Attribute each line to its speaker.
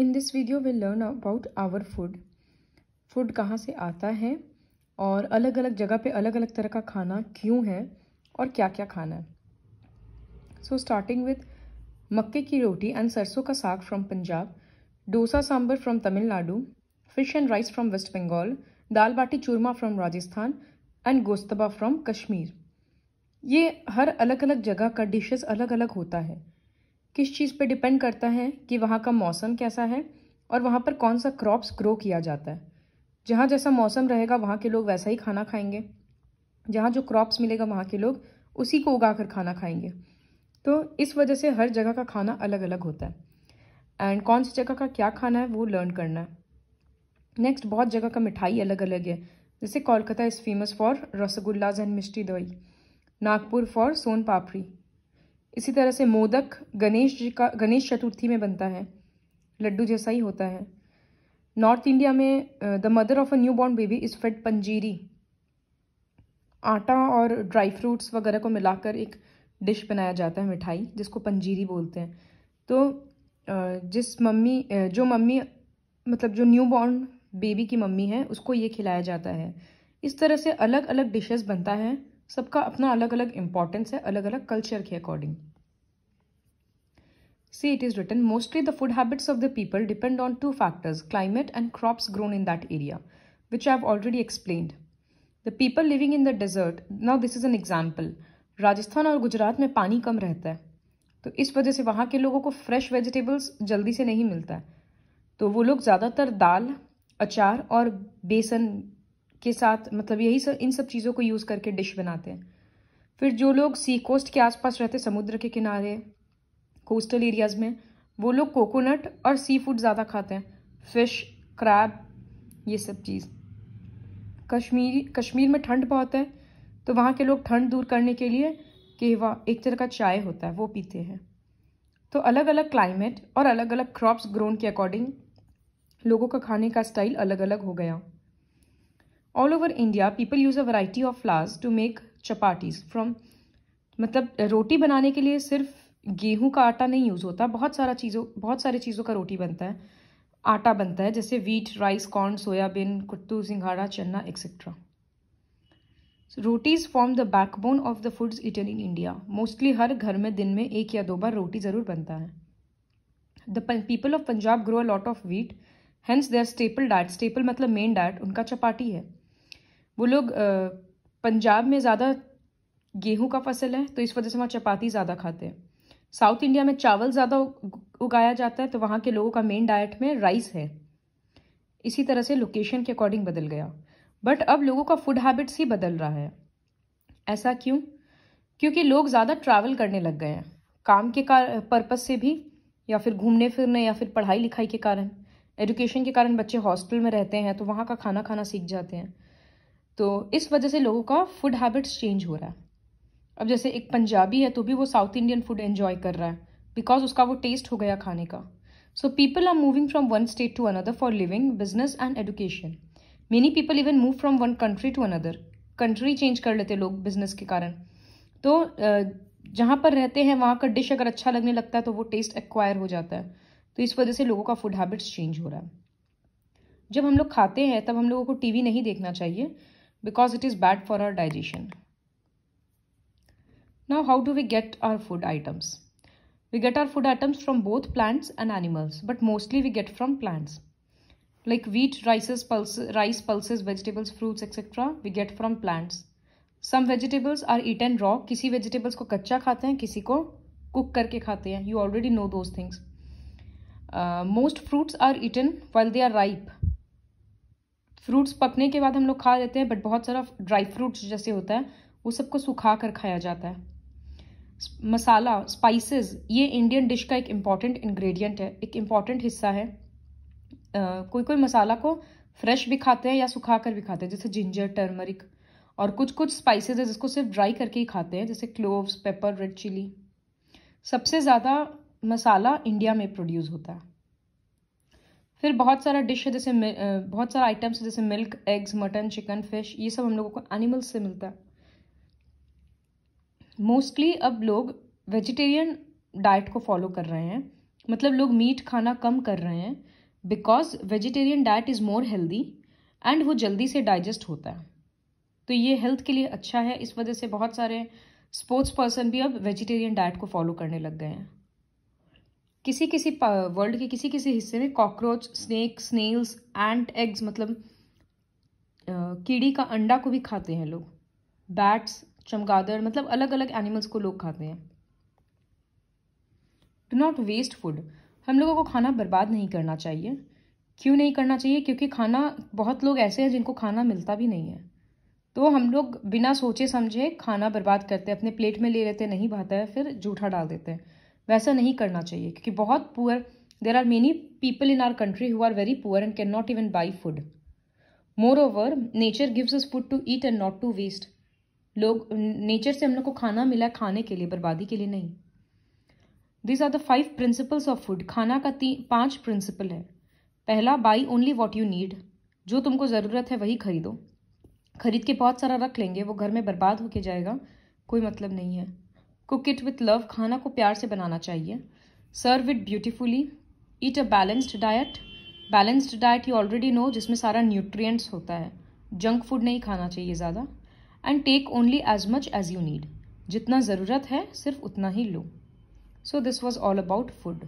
Speaker 1: In this video will learn about our food food कहाँ से आता है और अलग अलग जगह पे अलग अलग तरह का खाना क्यों है और क्या क्या खाना है सो स्टार्टिंग विथ मक्के की रोटी and sarson ka saag from Punjab dosa sambar from Tamil Nadu fish and rice from West Bengal dal baati churma from Rajasthan and goshtaba from Kashmir ये हर अलग अलग जगह का डिशेस अलग अलग होता है किस चीज़ पे डिपेंड करता है कि वहाँ का मौसम कैसा है और वहाँ पर कौन सा क्रॉप्स ग्रो किया जाता है जहाँ जैसा मौसम रहेगा वहाँ के लोग वैसा ही खाना खाएंगे जहाँ जो क्रॉप्स मिलेगा वहाँ के लोग उसी को उगा कर खाना खाएंगे तो इस वजह से हर जगह का खाना अलग अलग होता है एंड कौन सी जगह का क्या खाना है वो लर्न करना है नेक्स्ट बहुत जगह का मिठाई अलग अलग है जैसे Kolkata is famous for rasgullas and mishti dahi Nagpur for सोन पापड़ी इसी तरह से मोदक गणेश जी का गणेश चतुर्थी में बनता है लड्डू जैसा ही होता है नॉर्थ इंडिया में the mother of a new born baby is fed panjiri atta और ड्राई फ्रूट्स वगैरह को मिलाकर एक डिश बनाया जाता है मिठाई जिसको पंजीरी बोलते हैं तो जिस मम्मी जो मम्मी मतलब जो न्यू बॉर्न बेबी की मम्मी है उसको ये खिलाया जाता है इस तरह से अलग अलग डिशेस बनता है सबका अपना अलग अलग इंपॉर्टेंस है अलग अलग कल्चर के according see it is written mostly the food habits of the people depend on two factors climate and crops grown in that area which I have already explain the people living in the desert now this is an example Rajasthan और गुजरात में पानी कम रहता है तो इस वजह से वहाँ के लोगों को फ्रेश वेजिटेबल्स जल्दी से नहीं मिलता है तो वो लोग ज़्यादातर दाल अचार और बेसन के साथ मतलब यही सब इन सब चीज़ों को यूज़ करके डिश बनाते हैं फिर जो लोग सी कोस्ट के आसपास रहते समुद्र के किनारे कोस्टल एरियाज़ में वो लोग कोकोनट और सी फूड ज़्यादा खाते हैं फ़िश क्रैब ये सब चीज़ कश्मीरी कश्मीर में ठंड बहुत है तो वहाँ के लोग ठंड दूर करने के लिए कि एक तरह का चाय होता है वो पीते हैं तो अलग अलग क्लाइमेट और अलग अलग क्रॉप्स ग्रोन के अकॉर्डिंग लोगों का खाने का स्टाइल अलग अलग हो गया all over India people use a variety of flours to make chapatis from मतलब रोटी बनाने के लिए सिर्फ गेहूं का आटा नहीं यूज़ होता बहुत सारा चीज़ों बहुत सारी चीज़ों का रोटी बनता है आटा बनता है जैसे wheat rice corn soybean kuttu singhara chana etcetera rotis form the backbone of the foods eaten in India mostly हर घर में दिन में एक या दो बार रोटी ज़रूर बनता है the people of Punjab grow a lot of wheat hence their staple diet staple मतलब मेन डाइट उनका चपाटी है वो लोग पंजाब में ज़्यादा गेहूं का फसल है तो इस वजह से वहाँ चपाती ज़्यादा खाते हैं साउथ इंडिया में चावल ज़्यादा उगाया जाता है तो वहाँ के लोगों का मेन डाइट में राइस है इसी तरह से लोकेशन के अकॉर्डिंग बदल गया बट अब लोगों का फूड हैबिट्स ही बदल रहा है ऐसा क्यों क्योंकि लोग ज़्यादा ट्रैवल करने लग गए हैं काम के पर्पज़ से भी या फिर घूमने फिरने या फिर पढ़ाई लिखाई के कारण एजुकेशन के कारण बच्चे हॉस्टल में रहते हैं तो वहाँ का खाना खाना सीख जाते हैं तो इस वजह से लोगों का फूड हैबिट्स चेंज हो रहा है अब जैसे एक पंजाबी है तो भी वो साउथ इंडियन फूड एन्जॉय कर रहा है बिकॉज उसका वो टेस्ट हो गया खाने का so people are moving from one state to another for living business and education many people even move from one country to another country change कर लेते लोग बिजनेस के कारण तो जहाँ पर रहते हैं वहाँ का डिश अगर अच्छा लगने लगता है तो वो टेस्ट एक्वायर हो जाता है तो इस वजह से लोगों का फूड हैबिट्स चेंज हो रहा है जब हम लोग खाते हैं तब हम लोगों को टीवी नहीं देखना चाहिए because it is bad for our digestion. Now how do we get our food items? We get our food items from both plants and animals, but mostly we get from plants. Like wheat, rices, pulses, rice, pulses, vegetables, fruits, etc. we get from plants. Some vegetables are eaten raw. Raw किसी vegetables को कच्चा खाते हैं किसी को cook करके खाते हैं you already know those things Most fruits are eaten while they are ripe. Fruits पकने के बाद हम लोग खा लेते हैं बट बहुत सारा ड्राई फ्रूट्स जैसे होता है वो सबको सुखा कर खाया जाता है मसाला स्पाइसेस ये इंडियन डिश का एक इम्पॉर्टेंट इंग्रेडिएंट है एक इम्पॉर्टेंट हिस्सा है कोई कोई मसाला को फ्रेश भी खाते हैं या सुखा कर भी खाते हैं जैसे जिंजर टर्मरिक और कुछ कुछ स्पाइसेस है जिसको सिर्फ ड्राई करके ही खाते हैं जैसे क्लोव्स पेपर रेड चिली सबसे ज़्यादा मसाला इंडिया में प्रोड्यूस होता है फिर बहुत सारा डिश है जैसे बहुत सारा आइटम्स है जैसे milk eggs mutton chicken fish ये सब हम लोगों को एनिमल्स से मिलता है मोस्टली अब लोग वेजिटेरियन डाइट को फॉलो कर रहे हैं मतलब लोग मीट खाना कम कर रहे हैं because vegetarian diet is more healthy and वो जल्दी से डाइजेस्ट होता है तो ये हेल्थ के लिए अच्छा है इस वजह से बहुत सारे स्पोर्ट्स पर्सन भी अब वेजिटेरियन डाइट को फॉलो करने लग गए हैं किसी किसी वर्ल्ड के किसी किसी हिस्से में cockroach snake snails and eggs मतलब कीड़ी का अंडा को भी खाते हैं लोग बैट्स चमगादड़ मतलब अलग अलग एनिमल्स को लोग खाते हैं डू नॉट वेस्ट फूड हम लोगों को खाना बर्बाद नहीं करना चाहिए क्यों नहीं करना चाहिए क्योंकि खाना बहुत लोग ऐसे हैं जिनको खाना मिलता भी नहीं है तो हम लोग बिना सोचे समझे खाना बर्बाद करते हैं अपने प्लेट में ले लेते नहीं भाता है फिर जूठा डाल देते हैं वैसा नहीं करना चाहिए क्योंकि बहुत poor there are many people in our country who are very poor and can not even buy food moreover nature gives us food to eat and not to waste लोग नेचर से हम लोग को खाना मिला खाने के लिए बर्बादी के लिए नहीं this are the five principles of food खाना का तीन पाँच प्रिंसिपल है पहला buy only what you need जो तुमको ज़रूरत है वही खरीदो खरीद के बहुत सारा रख लेंगे वो घर में बर्बाद होके जाएगा कोई मतलब नहीं है कुक इट विथ लव खाना को प्यार से बनाना चाहिए serve it beautifully eat a balanced diet balanced diet you already know जिसमें सारा न्यूट्रिएंट्स होता है जंक फूड नहीं खाना चाहिए ज़्यादा and take only as much as you need जितना ज़रूरत है सिर्फ उतना ही लो so this was all about food